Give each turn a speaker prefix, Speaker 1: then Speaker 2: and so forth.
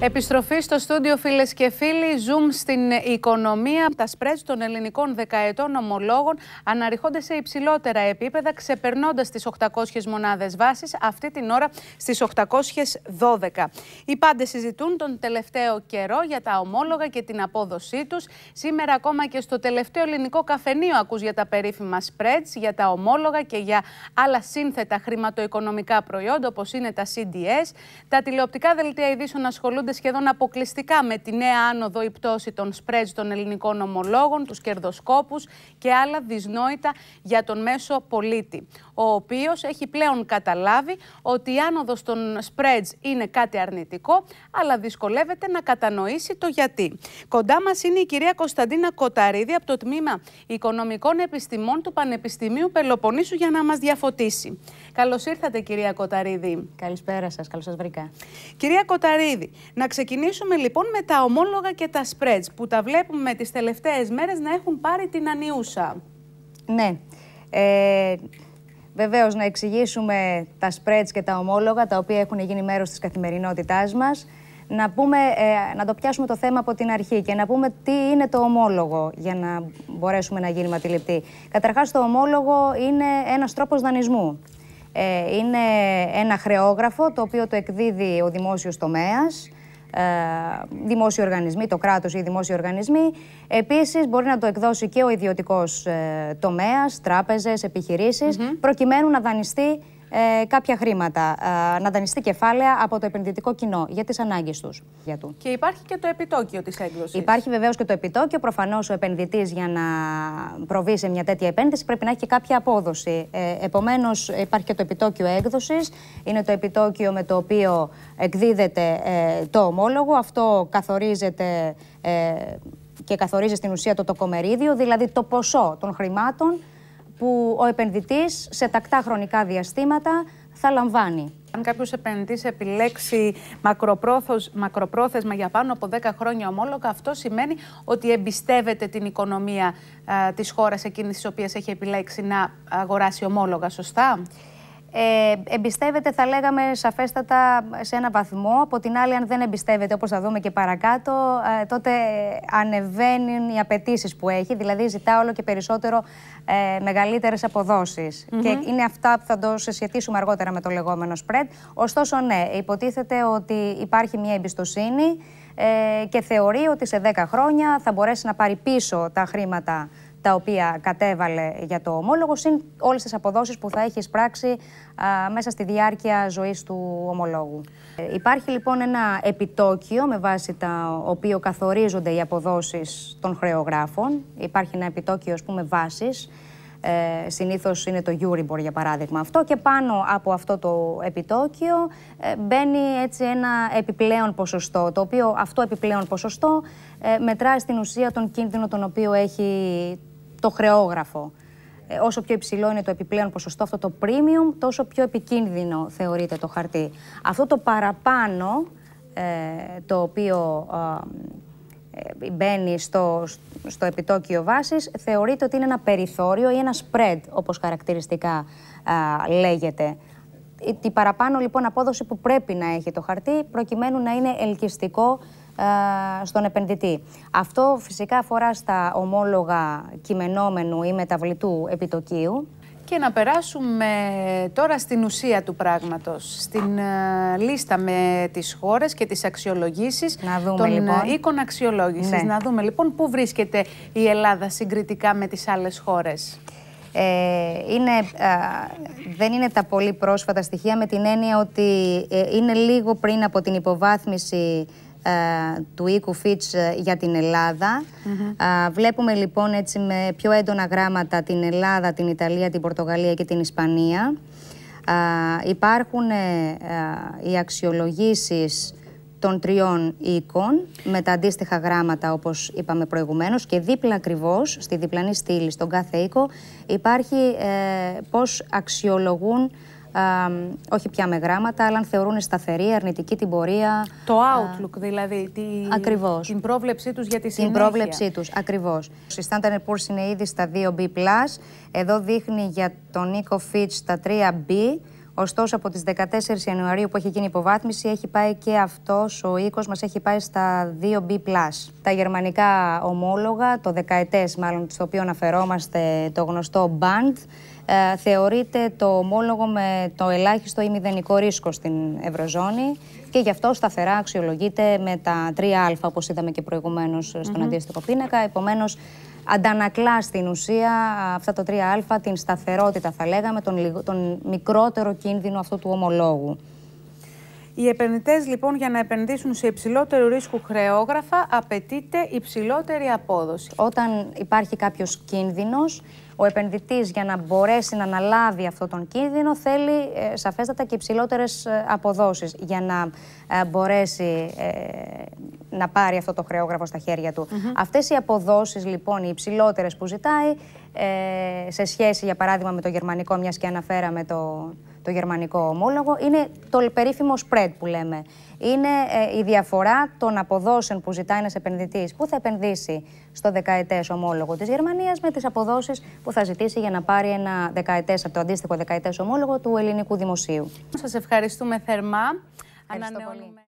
Speaker 1: Επιστροφή στο στούντιο φίλες και φίλοι, zoom στην οικονομία. Τα σπρέτς των ελληνικών δεκαετών ομολόγων αναρριχόνται σε υψηλότερα επίπεδα, ξεπερνώντας τις 800 μονάδες βάσης, αυτή την ώρα στις 812. Οι πάντες συζητούν τον τελευταίο καιρό για τα ομόλογα και την απόδοσή τους. Σήμερα ακόμα και στο τελευταίο ελληνικό καφενείο ακούς για τα περίφημα σπρέτς, για τα ομόλογα και για άλλα σύνθετα χρηματοοικονομικά προϊόντα όπως είναι τα CDS. Τα τηλεοπτικά δελτία ειδήσεων ασχολούνται σχεδόν αποκλειστικά με τη νέα άνοδο η πτώση των σπρέτζ των ελληνικών ομολόγων, τους κερδοσκόπους και άλλα δυσνόητα για τον μέσο πολίτη. Ο οποίος έχει πλέον καταλάβει ότι η άνοδος των σπρέτζ είναι κάτι αρνητικό, αλλά δυσκολεύεται να κατανοήσει το γιατί. Κοντά μας είναι η κυρία Κωνσταντίνα Κοταρίδη από το τμήμα Οικονομικών Επιστημών του Πανεπιστημίου Πελοποννήσου για να μας διαφωτίσει. Καλώς ήρθατε, κυρία Κοταρίδη. Καλησπέρα σας, καλώς σας βρήκα. Κυρία Κοταρίδη, να ξεκινήσουμε λοιπόν με τα ομόλογα και τα spreads που τα βλέπουμε τις τελευταίες μέρες να έχουν πάρει την ανιούσα. Ναι.
Speaker 2: Ε, βεβαίως να εξηγήσουμε τα spreads και τα ομόλογα τα οποία έχουν γίνει μέρος της καθημερινότητάς μας. Να, πούμε, ε, να το πιάσουμε το θέμα από την αρχή και να πούμε τι είναι το ομόλογο για να μπορέσουμε να γίνουμε αντιληπτοί. Καταρχάς το ομόλογο είναι ένας τρόπος δανεισμού. Ε, είναι ένα χρεόγραφο το οποίο το εκδίδει ο δημόσιος τομέας ε, δημόσιοι οργανισμοί, το κράτος ή οι δημόσιοι οργανισμοί. Επίσης μπορεί να το εκδώσει και ο ιδιωτικός ε, τομέας, τράπεζες, επιχειρήσεις, προκειμένου να δανειστεί ε, κάποια χρήματα, ε, να δανειστεί κεφάλαια από το επενδυτικό κοινό για τις ανάγκες τους.
Speaker 1: Και υπάρχει και το επιτόκιο της έκδοσης.
Speaker 2: Υπάρχει βεβαίως και το επιτόκιο. Προφανώς ο επενδυτής για να προβεί σε μια τέτοια επένδυση πρέπει να έχει και κάποια απόδοση. Ε, Επομένως, υπάρχει και το επιτόκιο έκδοσης. Είναι το επιτόκιο με το οποίο εκδίδεται ε, το ομόλογο. Αυτό καθορίζεται ε, και καθορίζει στην ουσία το τοκομερίδιο, δηλαδή το ποσό των χρημάτων που ο
Speaker 1: επενδυτής σε τακτά χρονικά διαστήματα θα λαμβάνει. Αν κάποιος επενδυτής επιλέξει μακροπρόθεσμα για πάνω από 10 χρόνια ομόλογα, αυτό σημαίνει ότι εμπιστεύεται την οικονομία ε, της χώρας εκείνης της οποίας έχει επιλέξει να αγοράσει ομόλογα, σωστά ε, εμπιστεύεται, θα λέγαμε, σαφέστατα
Speaker 2: σε ένα βαθμό. Από την άλλη, αν δεν εμπιστεύεται, όπως θα δούμε και παρακάτω, ε, τότε ανεβαίνουν οι απαιτήσεις που έχει. Δηλαδή, ζητά όλο και περισσότερο ε, μεγαλύτερες αποδόσεις. Και είναι αυτά που θα το συσχετίσουμε αργότερα με το λεγόμενο spread. Ωστόσο, ναι, υποτίθεται ότι υπάρχει μια εμπιστοσύνη ε, και θεωρεί ότι σε 10 χρόνια θα μπορέσει να πάρει πίσω τα χρήματα τα οποία κατέβαλε για το ομόλογο, συν όλες τις αποδόσεις που θα έχει πράξει μέσα στη διάρκεια ζωής του ομολόγου. Ε, υπάρχει λοιπόν ένα επιτόκιο με βάση τα οποία καθορίζονται οι αποδόσεις των χρεογράφων. Υπάρχει ένα επιτόκιο, ας πούμε, βάσης ε, συνήθως είναι το Euribor για παράδειγμα αυτό και πάνω από αυτό το επιτόκιο ε, μπαίνει έτσι ένα επιπλέον ποσοστό το οποίο αυτό επιπλέον ποσοστό ε, μετράει στην ουσία τον κίνδυνο τον οποίο έχει το χρεόγραφο. Ε, όσο πιο υψηλό είναι το επιπλέον ποσοστό αυτό το premium τόσο πιο επικίνδυνο θεωρείται το χαρτί. Αυτό το παραπάνω το οποίο ε, μπαίνει στο, στο επιτόκιο βάσης θεωρείται ότι είναι ένα περιθώριο ή ένα spread όπως χαρακτηριστικά λέγεται. Ε, τη παραπάνω λοιπόν απόδοση που πρέπει να έχει το χαρτί προκειμένου να είναι ελκυστικό στον επενδυτή. Αυτό φυσικά αφορά στα ομόλογα κειμενόμενου ή μεταβλητού επιτοκίου
Speaker 1: και να περάσουμε τώρα στην ουσία του πράγματος, στην ε, λίστα με τις χώρες και τις αξιολογήσεις να δούμε, των ε, λοιπόν. οίκων αξιολόγησης. Ναι. Να δούμε λοιπόν πού βρίσκεται η Ελλάδα συγκριτικά με τις άλλες χώρες. Ε,
Speaker 2: είναι, δεν είναι τα πολύ πρόσφατα στοιχεία με την έννοια ότι είναι λίγο πριν από την υποβάθμιση ε, του οίκου Φίτς ε, για την Ελλάδα. Βλέπουμε λοιπόν έτσι με πιο έντονα γράμματα την Ελλάδα, την Ιταλία, την Πορτογαλία και την Ισπανία. Υπάρχουν ε, οι αξιολογήσεις των τριών οίκων με τα αντίστοιχα γράμματα όπως είπαμε προηγουμένως και δίπλα ακριβώς στη διπλανή στήλη στον κάθε οίκο υπάρχει ε, πώς αξιολογούν όχι πια με γράμματα, αλλά αν θεωρούν σταθερή, αρνητική την πορεία. Το outlook
Speaker 1: δηλαδή, τη... την πρόβλεψή τους για τη συνέχεια. Την πρόβλεψή
Speaker 2: τους, ακριβώς. Η Standard Poor's είναι ήδη στα 2B+, εδώ δείχνει για τον Νίκο Φίτς τα 3B, Ωστόσο, από τις 14 Ιανουαρίου που έχει γίνει υποβάθμιση, έχει πάει και αυτός ο οίκος μας έχει πάει στα 2B+. Τα γερμανικά ομόλογα, το δεκαετές μάλλον, στο οποίο αναφερόμαστε, το γνωστό Band, ε, θεωρείται το ομόλογο με το ελάχιστο ή μηδενικό ρίσκο στην Ευρωζώνη και γι' αυτό σταθερά αξιολογείται με τα 3α, όπως είδαμε και προηγουμένως στον mm αντίστοιχο πίνακα. Επομένως, αντανακλά στην ουσία αυτά τα 3α, την σταθερότητα θα λέγαμε, τον, τον μικρότερο κίνδυνο αυτού του ομολόγου.
Speaker 1: Οι επενδυτές λοιπόν για να επενδύσουν σε υψηλότερου ρίσκο χρεόγραφα απαιτείται υψηλότερη απόδοση. Όταν υπάρχει κάποιος κίνδυνος, ο επενδυτής για να μπορέσει
Speaker 2: να αναλάβει αυτό τον κίνδυνο θέλει ε, σαφέστατα και υψηλότερες αποδόσεις για να ε, μπορέσει ε, να πάρει αυτό το χρεόγραφο στα χέρια του. Mm Αυτές οι αποδόσεις λοιπόν, οι υψηλότερες που ζητάει, σε σχέση για παράδειγμα με το γερμανικό, μιας και αναφέραμε το το γερμανικό ομόλογο είναι το περίφημο spread που λέμε. Είναι ε, η διαφορά των αποδόσεων που ζητάει ένας επενδυτής που θα επενδύσει στο δεκαετές ομόλογο της Γερμανίας με τις αποδόσεις που θα ζητήσει για να πάρει ένα δεκαετές, από το αντίστοιχο δεκαετές ομόλογο του ελληνικού δημοσίου.
Speaker 1: Σας ευχαριστούμε θερμά. Ανανεώνουμε.